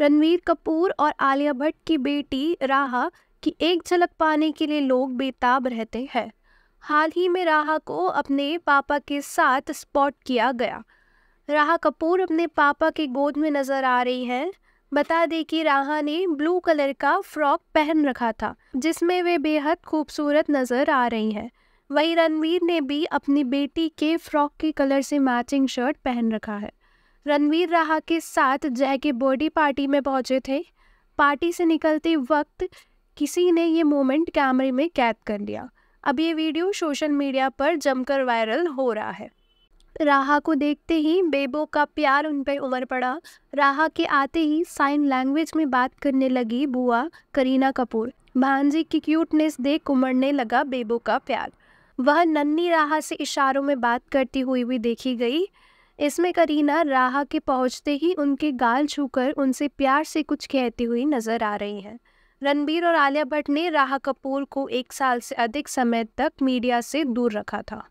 रणवीर कपूर और आलिया भट्ट की बेटी राहा की एक झलक पाने के लिए लोग बेताब रहते हैं हाल ही में राहा को अपने पापा के साथ स्पॉट किया गया राहा कपूर अपने पापा के गोद में नज़र आ रही हैं बता दें कि राहा ने ब्लू कलर का फ्रॉक पहन रखा था जिसमें वे बेहद खूबसूरत नज़र आ रही हैं वहीं रणवीर ने भी अपनी बेटी के फ्रॉक के कलर से मैचिंग शर्ट पहन रखा है रणवीर राहा के साथ जय के बर्थडे पार्टी में पहुंचे थे पार्टी से निकलते वक्त किसी ने ये मोमेंट कैमरे में कैद कर लिया अब ये वीडियो सोशल मीडिया पर जमकर वायरल हो रहा है राहा को देखते ही बेबो का प्यार उन पर उमर पड़ा राहा के आते ही साइन लैंग्वेज में बात करने लगी बुआ करीना कपूर भांजी की क्यूटनेस देख उमड़ने लगा बेबो का प्यार वह नन्नी राहा से इशारों में बात करती हुई भी देखी गई इसमें करीना राहा के पहुंचते ही उनके गाल छूकर उनसे प्यार से कुछ कहती हुई नजर आ रही हैं रणबीर और आलिया भट्ट ने राहा कपूर को एक साल से अधिक समय तक मीडिया से दूर रखा था